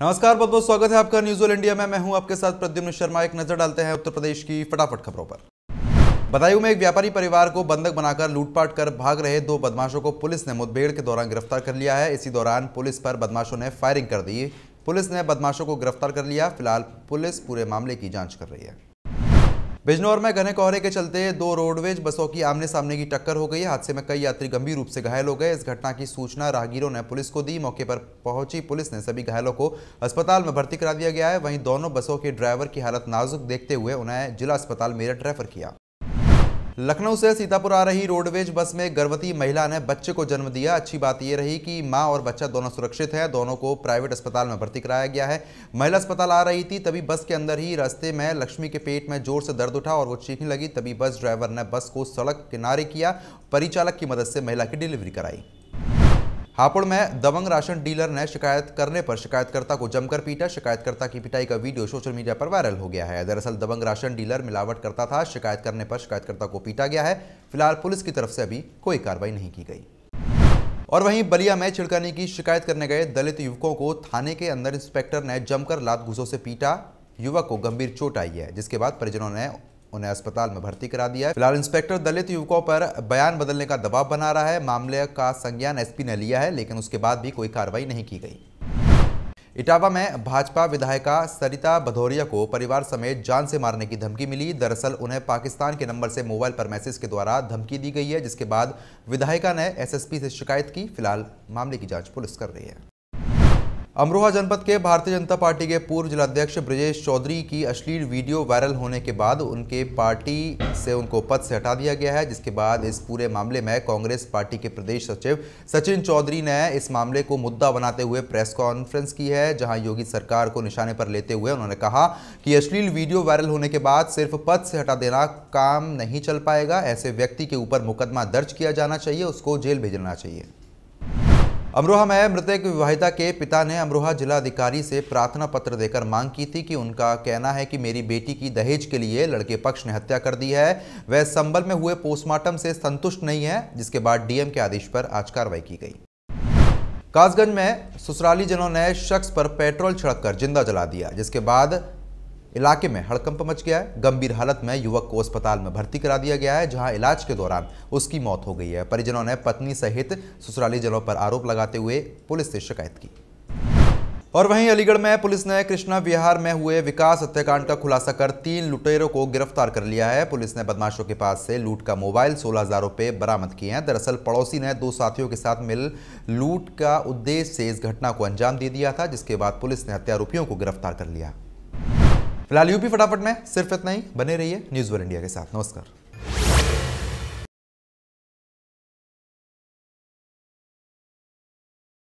नमस्कार बहुत बहुत स्वागत है आपका न्यूज ऑल इंडिया में मैं हूं आपके साथ प्रद्युम्न शर्मा एक नजर डालते हैं उत्तर प्रदेश की फटाफट खबरों पर बदायूं में एक व्यापारी परिवार को बंधक बनाकर लूटपाट कर भाग रहे दो बदमाशों को पुलिस ने मुठभेड़ के दौरान गिरफ्तार कर लिया है इसी दौरान पुलिस पर बदमाशों ने फायरिंग कर दी पुलिस ने बदमाशों को गिरफ्तार कर लिया फिलहाल पुलिस पूरे मामले की जांच कर रही है बिजनौर में घने कोहरे के चलते दो रोडवेज बसों की आमने सामने की टक्कर हो गई हादसे में कई यात्री गंभीर रूप से घायल हो गए इस घटना की सूचना राहगीरों ने पुलिस को दी मौके पर पहुंची पुलिस ने सभी घायलों को अस्पताल में भर्ती करा दिया गया है वहीं दोनों बसों के ड्राइवर की हालत नाजुक देखते हुए उन्हें जिला अस्पताल मेरठ रेफर किया लखनऊ से सीतापुर आ रही रोडवेज बस में गर्भवती महिला ने बच्चे को जन्म दिया अच्छी बात यह रही कि माँ और बच्चा दोनों सुरक्षित है दोनों को प्राइवेट अस्पताल में भर्ती कराया गया है महिला अस्पताल आ रही थी तभी बस के अंदर ही रास्ते में लक्ष्मी के पेट में जोर से दर्द उठा और वो चीखने लगी तभी बस ड्राइवर ने बस को सड़क किनारे किया परिचालक की मदद से महिला की डिलीवरी कराई हापुड़ में दबंग राशन डीलर ने शिकायत करने पर शिकायतकर्ता को जमकर पीटा शिकायतकर्ता की पिटाई का वीडियो सोशल मीडिया पर वायरल हो गया है दरअसल दबंग राशन डीलर मिलावट करता था शिकायत करने पर शिकायतकर्ता को पीटा गया है फिलहाल पुलिस की तरफ से अभी कोई कार्रवाई नहीं की गई और वहीं बलिया में छिड़काने की शिकायत करने गए दलित युवकों को थाने के अंदर इंस्पेक्टर ने जमकर लात घुसों से पीटा युवक को गंभीर चोट आई है जिसके बाद परिजनों ने उन्हें अस्पताल में भर्ती करा दिया है फिलहाल इंस्पेक्टर दलित युवकों पर बयान बदलने का दबाव बना रहा है मामले का संज्ञान एसपी ने लिया है लेकिन उसके बाद भी कोई कार्रवाई नहीं की गई इटावा में भाजपा विधायिका सरिता भदौरिया को परिवार समेत जान से मारने की धमकी मिली दरअसल उन्हें पाकिस्तान के नंबर से मोबाइल पर मैसेज के द्वारा धमकी दी गई है जिसके बाद विधायिका ने एसएसपी से शिकायत की फिलहाल मामले की जांच पुलिस कर रही है अमरोहा जनपद के भारतीय जनता पार्टी के पूर्व जिलाध्यक्ष ब्रजेश चौधरी की अश्लील वीडियो वायरल होने के बाद उनके पार्टी से उनको पद से हटा दिया गया है जिसके बाद इस पूरे मामले में कांग्रेस पार्टी के प्रदेश सचिव सचिन चौधरी ने इस मामले को मुद्दा बनाते हुए प्रेस कॉन्फ्रेंस की है जहां योगी सरकार को निशाने पर लेते हुए उन्होंने कहा कि अश्लील वीडियो वायरल होने के बाद सिर्फ पद से हटा देना काम नहीं चल पाएगा ऐसे व्यक्ति के ऊपर मुकदमा दर्ज किया जाना चाहिए उसको जेल भेजना चाहिए अमरोहा में मृतक विवाहिता के पिता ने अमरोहा जिला अधिकारी से प्रार्थना पत्र देकर मांग की थी कि उनका कहना है कि मेरी बेटी की दहेज के लिए लड़के पक्ष ने हत्या कर दी है वह संबल में हुए पोस्टमार्टम से संतुष्ट नहीं है जिसके बाद डीएम के आदेश पर आज कार्रवाई की गई कासगंज में ससुराली जनों ने शख्स पर पेट्रोल छिड़क कर जिंदा जला दिया जिसके बाद इलाके में हड़कंप मच गया है गंभीर हालत में युवक को अस्पताल में भर्ती करा दिया गया है जहां इलाज के दौरान उसकी मौत हो गई है परिजनों ने पत्नी सहित ससुराली जनों पर आरोप लगाते हुए पुलिस से शिकायत की और वहीं अलीगढ़ में पुलिस ने कृष्णा विहार में हुए विकास हत्याकांड का खुलासा कर तीन लुटेरों को गिरफ्तार कर लिया है पुलिस ने बदमाशों के पास से लूट का मोबाइल सोलह हजार रुपये बरामद किए हैं दरअसल पड़ोसी ने दो साथियों के साथ मिल लूट का उद्देश्य से इस घटना को अंजाम दे दिया था जिसके बाद पुलिस ने हत्यारोपियों को गिरफ्तार कर लिया फिलहाल यूपी फटाफट में सिर्फ इतना ही बने रहिए न्यूज वर्ल्ड इंडिया के साथ नमस्कार